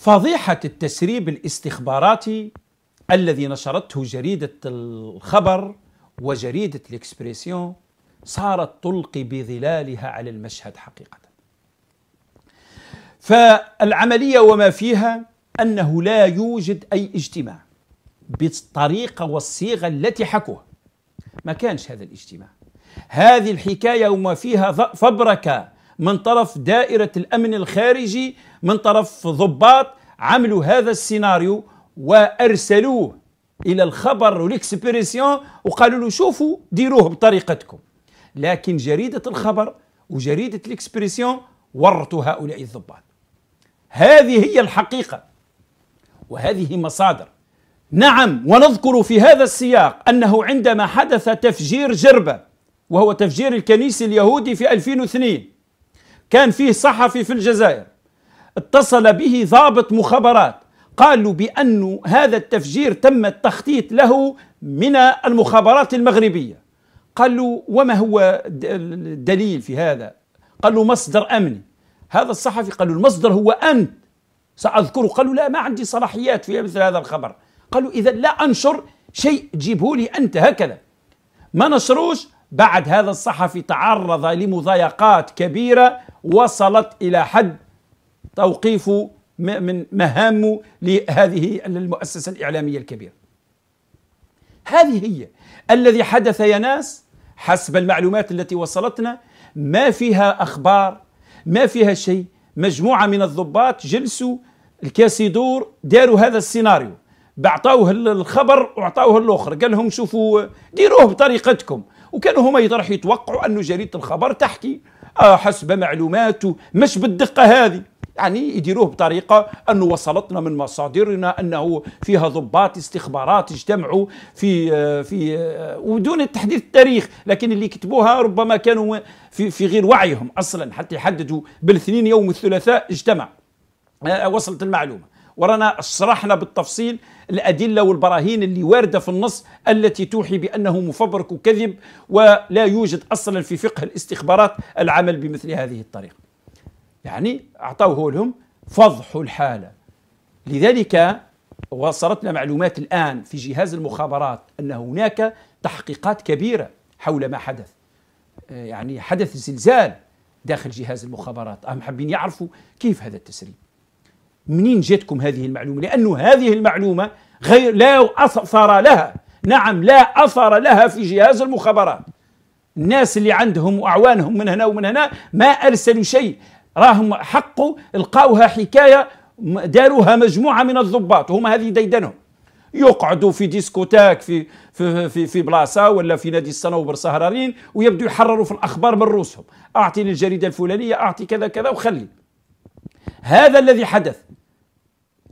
فضيحة التسريب الاستخباراتي الذي نشرته جريدة الخبر وجريدة الإكسبريسيون صارت تلقي بظلالها على المشهد حقيقة فالعملية وما فيها أنه لا يوجد أي اجتماع بالطريقة والصيغة التي حكوها ما كانش هذا الاجتماع هذه الحكاية وما فيها فبركة من طرف دائرة الأمن الخارجي من طرف ضباط عملوا هذا السيناريو وارسلوه الى الخبر والاكسبريسيون وقالوا له شوفوا ديروه بطريقتكم لكن جريده الخبر وجريده الاكسبريسيون ورطوا هؤلاء الضباط هذه هي الحقيقه وهذه مصادر نعم ونذكر في هذا السياق انه عندما حدث تفجير جربه وهو تفجير الكنيسي اليهودي في 2002 كان فيه صحفي في الجزائر اتصل به ضابط مخابرات قال له بأن هذا التفجير تم التخطيط له من المخابرات المغربية قال له وما هو الدليل في هذا قال له مصدر أمني هذا الصحفي قال له المصدر هو أنت سأذكره قال له لا ما عندي صلاحيات في مثل هذا الخبر قال له إذا لا أنشر شيء جيبه لي أنت هكذا ما نشروش بعد هذا الصحفي تعرض لمضايقات كبيرة وصلت إلى حد توقيف من مهام لهذه المؤسسة الإعلامية الكبيرة هذه هي الذي حدث يا ناس حسب المعلومات التي وصلتنا ما فيها أخبار ما فيها شيء مجموعة من الضباط جلسوا الكاسيدور داروا هذا السيناريو بعطوه الخبر وعطوه الاخر قال لهم شوفوا ديروه بطريقتكم وكانوا هما يطرح يتوقعوا انه جريده الخبر تحكي آه حسب معلوماته مش بالدقه هذه يعني يديروه بطريقه انه وصلتنا من مصادرنا انه فيها ضباط استخبارات اجتمعوا في آه، في آه، ودون التحديث التاريخ لكن اللي كتبوها ربما كانوا في في غير وعيهم اصلا حتى يحددوا بالاثنين يوم الثلاثاء اجتمع آه، وصلت المعلومه ورانا شرحنا بالتفصيل الأدلة والبراهين اللي واردة في النص التي توحي بأنه مفبرك وكذب ولا يوجد أصلا في فقه الاستخبارات العمل بمثل هذه الطريقة يعني أعطوه لهم فضحوا الحالة لذلك وصلتنا معلومات الآن في جهاز المخابرات أن هناك تحقيقات كبيرة حول ما حدث آه، يعني حدث زلزال داخل جهاز المخابرات أهم حابين يعرفوا كيف هذا التسريب منين جاتكم هذه المعلومة لأن هذه المعلومة غير لا أثر لها نعم لا أثر لها في جهاز المخابرات الناس اللي عندهم وأعوانهم من هنا ومن هنا ما أرسلوا شيء راهم حقوا لقاوها حكايه داروها مجموعه من الضباط وهم هذه ديدنهم يقعدوا في ديسكوتاك في في في, في بلاصه ولا في نادي الصنوبر سهرانين ويبدو يحرروا في الاخبار من رؤوسهم اعطي للجريده الفلانيه اعطي كذا كذا وخلي هذا الذي حدث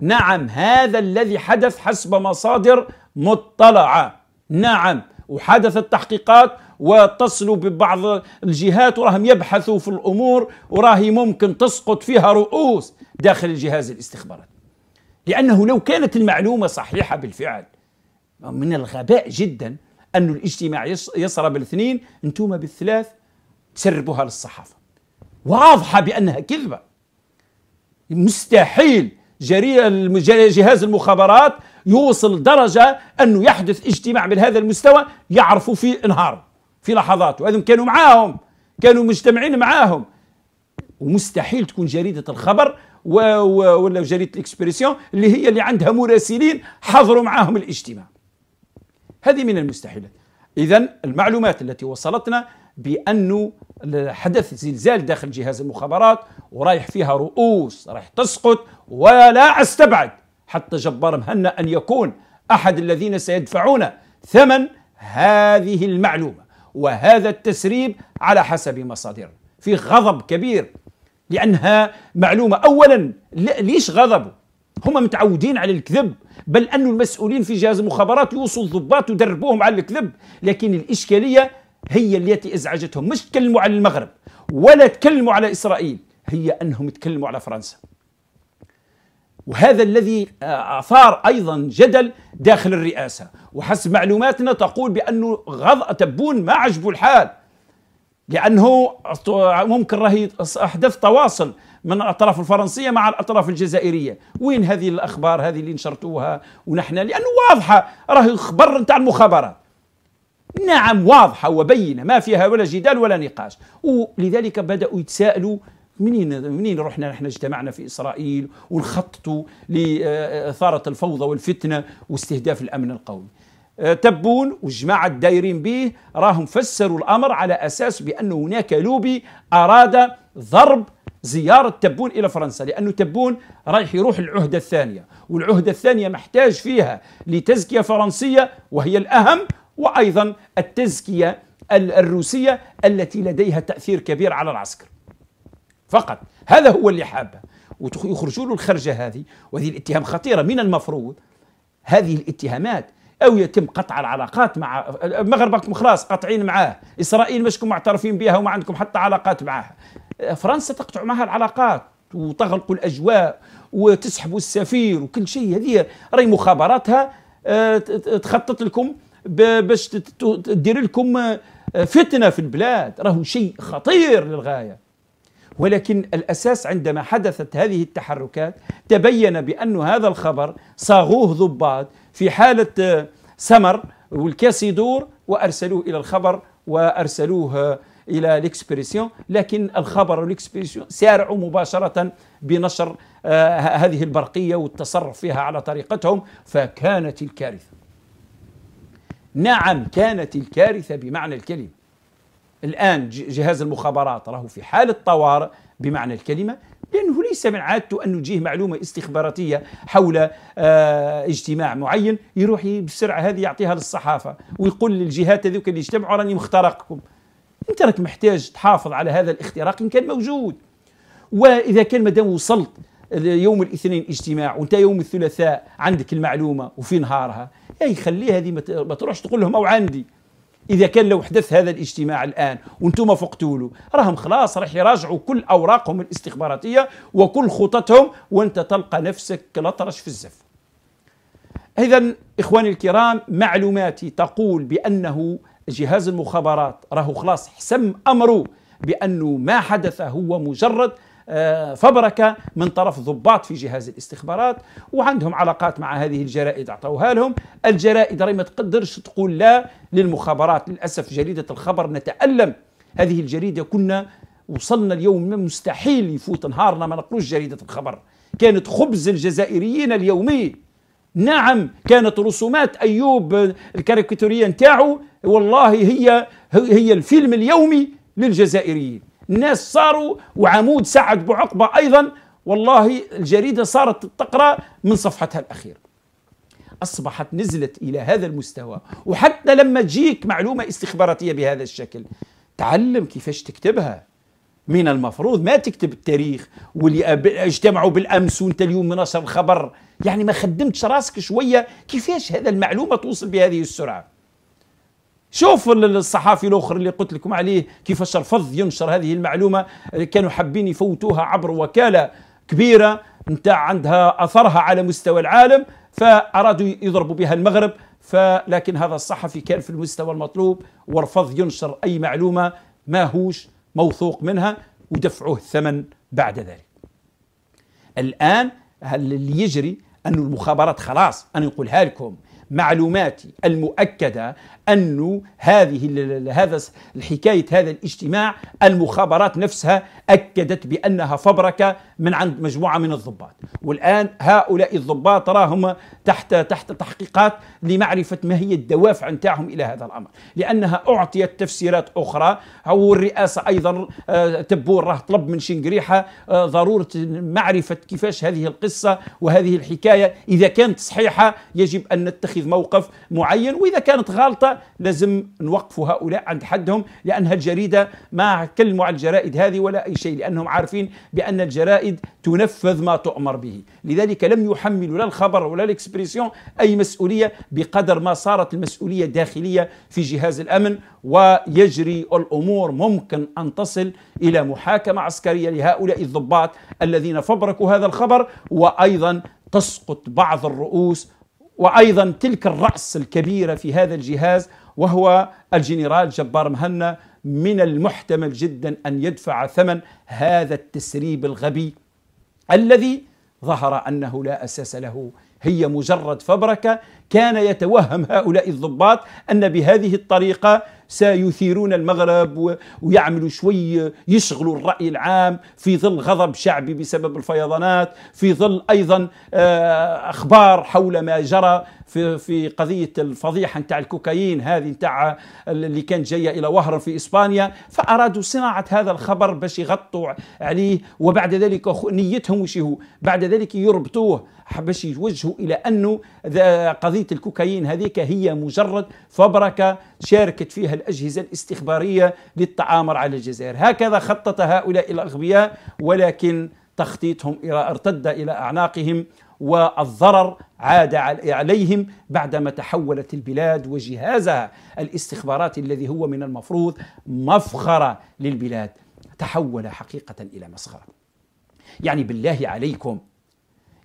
نعم هذا الذي حدث حسب مصادر مطلعه نعم وحدثت تحقيقات واتصلوا ببعض الجهات وراهم يبحثوا في الامور وراهي ممكن تسقط فيها رؤوس داخل الجهاز الاستخباراتي لانه لو كانت المعلومه صحيحه بالفعل من الغباء جدا أن الاجتماع يسرى بالاثنين انتم بالثلاث تسربوها للصحافة واضحة بأنها كذبة مستحيل جهاز المخابرات يوصل درجة أنه يحدث اجتماع من هذا المستوى يعرفوا فيه انهاره في لحظات وهذم كانوا معاهم كانوا مجتمعين معاهم ومستحيل تكون جريده الخبر و... و... ولا جريده الاكسبريسيون اللي هي اللي عندها مراسلين حضروا معاهم الاجتماع هذه من المستحيلات اذا المعلومات التي وصلتنا بانه حدث زلزال داخل جهاز المخابرات ورايح فيها رؤوس رايح تسقط ولا استبعد حتى جبار مهنا ان يكون احد الذين سيدفعون ثمن هذه المعلومه وهذا التسريب على حسب مصادر في غضب كبير لأنها معلومة أولا ليش غضبوا هم متعودين على الكذب بل أن المسؤولين في جهاز المخابرات يوصوا الضباط يدربوهم على الكذب لكن الإشكالية هي التي أزعجتهم مش تكلموا على المغرب ولا تكلموا على إسرائيل هي أنهم تكلموا على فرنسا وهذا الذي آه، أثار أيضا جدل داخل الرئاسة وحسب معلوماتنا تقول بأنه غض تبون ما عجبه الحال لأنه ممكن راهي أحدث تواصل من الأطراف الفرنسية مع الأطراف الجزائرية وين هذه الأخبار هذه اللي نشرتوها ونحن لأنه واضحة راهي خبر نتاع المخابرات نعم واضحة وبينة ما فيها ولا جدال ولا نقاش ولذلك بدأوا يتساءلوا منين منين رحنا نحن اجتمعنا في اسرائيل ونخططوا لاثاره الفوضى والفتنه واستهداف الامن القومي آه، تبون والجماعة الدايرين به راهم فسروا الأمر على أساس بأن هناك لوبي أراد ضرب زيارة تبون إلى فرنسا لأنه تبون رايح يروح العهدة الثانية والعهدة الثانية محتاج فيها لتزكية فرنسية وهي الأهم وأيضا التزكية الروسية التي لديها تأثير كبير على العسكر فقط هذا هو اللي حابه ويخرجوا له الخرجه هذه وهذه الاتهام خطيره من المفروض هذه الاتهامات او يتم قطع العلاقات مع المغرب راكم خلاص قاطعين معاه اسرائيل مشكم معترفين بها وما عندكم حتى علاقات معها فرنسا تقطع معها العلاقات وتغلق الاجواء وتسحبوا السفير وكل شيء هذه راهي مخابراتها آه، تخطط لكم باش تدير لكم آه، فتنه في البلاد راهو شيء خطير للغايه ولكن الأساس عندما حدثت هذه التحركات تبين بأن هذا الخبر صاغوه ضباط في حالة آه، سمر والكاس يدور وأرسلوه إلى الخبر وأرسلوه آه، إلى الإكسبريسيون لكن الخبر والإكسبريسيون سارعوا مباشرة بنشر آه، هذه البرقية والتصرف فيها على طريقتهم فكانت الكارثة نعم كانت الكارثة بمعنى الكلمة الآن جهاز المخابرات راه في حالة طوارئ بمعنى الكلمة لأنه ليس من عادته أن يجيه معلومة استخباراتية حول آه، اجتماع معين يروح بالسرعة هذه يعطيها للصحافة ويقول للجهات هذوك اللي اجتمعوا راني مخترقكم أنت راك محتاج تحافظ على هذا الاختراق إن كان موجود وإذا كان مدام وصلت يوم الاثنين اجتماع وانت يوم الثلاثاء عندك المعلومه وفي نهارها اي خليها هذه ما تروحش تقول لهم او عندي اذا كان لو حدث هذا الاجتماع الان وانتم فقتوا له راهم خلاص راح يراجعوا كل اوراقهم الاستخباراتيه وكل خططهم وانت تلقى نفسك كالأطرش في الزف اذا اخواني الكرام معلوماتي تقول بانه جهاز المخابرات راهو خلاص حسم امره بانه ما حدث هو مجرد فبركه من طرف ضباط في جهاز الاستخبارات وعندهم علاقات مع هذه الجرائد اعطوها لهم الجرائد راهي ما تقدرش تقول لا للمخابرات للاسف جريده الخبر نتالم هذه الجريده كنا وصلنا اليوم مستحيل يفوت نهارنا ما نقلوش جريده الخبر كانت خبز الجزائريين اليومي نعم كانت رسومات ايوب الكاريكاتوريه نتاعو والله هي هي الفيلم اليومي للجزائريين الناس صاروا وعمود سعد بعقبة أيضا والله الجريدة صارت تقرأ من صفحتها الأخيرة أصبحت نزلت إلى هذا المستوى وحتى لما تجيك معلومة استخباراتية بهذا الشكل تعلم كيفاش تكتبها من المفروض ما تكتب التاريخ واللي اجتمعوا بالامس وانت اليوم نشر الخبر يعني ما خدمتش راسك شويه كيفاش هذا المعلومه توصل بهذه السرعه شوف الصحافي الاخر اللي قلت لكم عليه كيفاش رفض ينشر هذه المعلومه آه، كانوا حابين يفوتوها عبر وكاله كبيره نتاع عندها اثرها على مستوى العالم فارادوا يضربوا بها المغرب فلكن هذا الصحفي كان في المستوى المطلوب ورفض ينشر اي معلومه ماهوش موثوق منها ودفعوه الثمن بعد ذلك. الان اللي يجري أن المخابرات خلاص أنا نقولها لكم معلوماتي المؤكدة أن هذه هذا الحكاية هذا الاجتماع المخابرات نفسها أكدت بأنها فبركة من عند مجموعة من الضباط والآن هؤلاء الضباط راهم تحت تحت تحقيقات لمعرفة ما هي الدوافع نتاعهم إلى هذا الأمر لأنها أعطيت تفسيرات أخرى والرئاسة أيضا آه، تبور راه طلب من شنقريحة آه، ضرورة معرفة كيفاش هذه القصة وهذه الحكاية إذا كانت صحيحة يجب أن نتخذ يتخذ موقف معين وإذا كانت غالطة لازم نوقفوا هؤلاء عند حدهم لأن الجريدة ما كلموا على الجرائد هذه ولا أي شيء لأنهم عارفين بأن الجرائد تنفذ ما تؤمر به لذلك لم يحملوا لا الخبر ولا الإكسبريسيون أي مسؤولية بقدر ما صارت المسؤولية داخلية في جهاز الأمن ويجري الأمور ممكن أن تصل إلى محاكمة عسكرية لهؤلاء الضباط الذين فبركوا هذا الخبر وأيضا تسقط بعض الرؤوس وأيضا تلك الرأس الكبيرة في هذا الجهاز وهو الجنرال جبار مهنا من المحتمل جدا أن يدفع ثمن هذا التسريب الغبي الذي ظهر أنه لا أساس له هي مجرد فبركة كان يتوهم هؤلاء الضباط أن بهذه الطريقة سيثيرون المغرب ويعملوا شوي يشغلوا الرأي العام في ظل غضب شعبي بسبب الفيضانات في ظل أيضا آه، أخبار حول ما جرى في في قضيه الفضيحه نتاع الكوكايين هذه نتاع اللي كانت جايه الى وهران في اسبانيا فارادوا صناعه هذا الخبر باش يغطوا عليه وبعد ذلك نيتهم وش هو بعد ذلك يربطوه باش يوجهوا الى انه قضيه الكوكايين هذيك هي مجرد فبركه شاركت فيها الاجهزه الاستخباريه للتآمر على الجزائر هكذا خطط هؤلاء الاغبياء ولكن تخطيطهم ارتد الى اعناقهم والضرر عاد عليهم بعدما تحولت البلاد وجهازها الاستخباراتي الذي هو من المفروض مفخرة للبلاد تحول حقيقة إلى مسخرة يعني بالله عليكم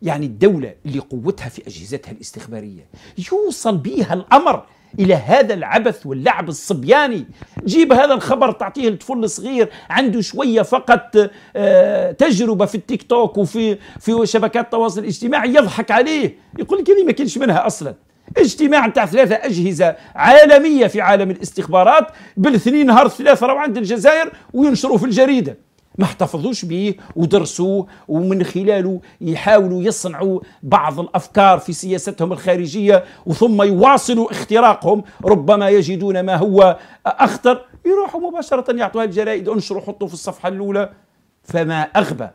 يعني الدولة اللي قوتها في أجهزتها الاستخبارية يوصل بيها الأمر الى هذا العبث واللعب الصبياني جيب هذا الخبر تعطيه لطفل صغير عنده شويه فقط آه، تجربه في التيك توك وفي في شبكات التواصل الاجتماعي يضحك عليه يقول لك هذه ما كانش منها اصلا اجتماع نتاع ثلاثة أجهزة عالمية في عالم الاستخبارات بالاثنين نهار الثلاثة راهو عند الجزائر وينشروا في الجريدة ما احتفظوش به ودرسوه ومن خلاله يحاولوا يصنعوا بعض الافكار في سياستهم الخارجيه وثم يواصلوا اختراقهم ربما يجدون ما هو اخطر يروحوا مباشره يعطوها الجرائد انشروا حطوا في الصفحه الاولى فما اغبى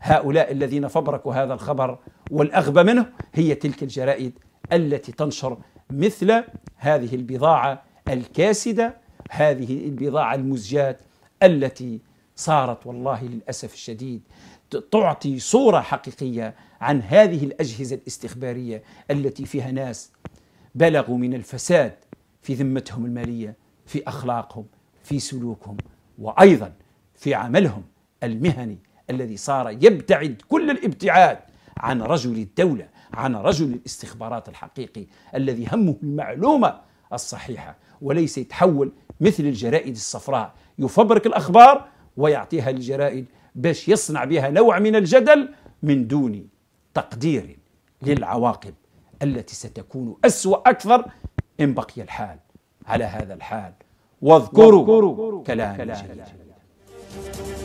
هؤلاء الذين فبركوا هذا الخبر والاغبى منه هي تلك الجرائد التي تنشر مثل هذه البضاعه الكاسده هذه البضاعه المزجات التي صارت والله للأسف الشديد تعطي صورة حقيقية عن هذه الأجهزة الاستخبارية التي فيها ناس بلغوا من الفساد في ذمتهم المالية في أخلاقهم في سلوكهم وأيضا في عملهم المهني الذي صار يبتعد كل الابتعاد عن رجل الدولة عن رجل الاستخبارات الحقيقي الذي همه المعلومة الصحيحة وليس يتحول مثل الجرائد الصفراء يفبرك الأخبار ويعطيها للجرائد باش يصنع بها نوع من الجدل من دون تقدير للعواقب التي ستكون أسوأ أكثر إن بقي الحال على هذا الحال واذكروا, واذكروا كلام, كلام جليل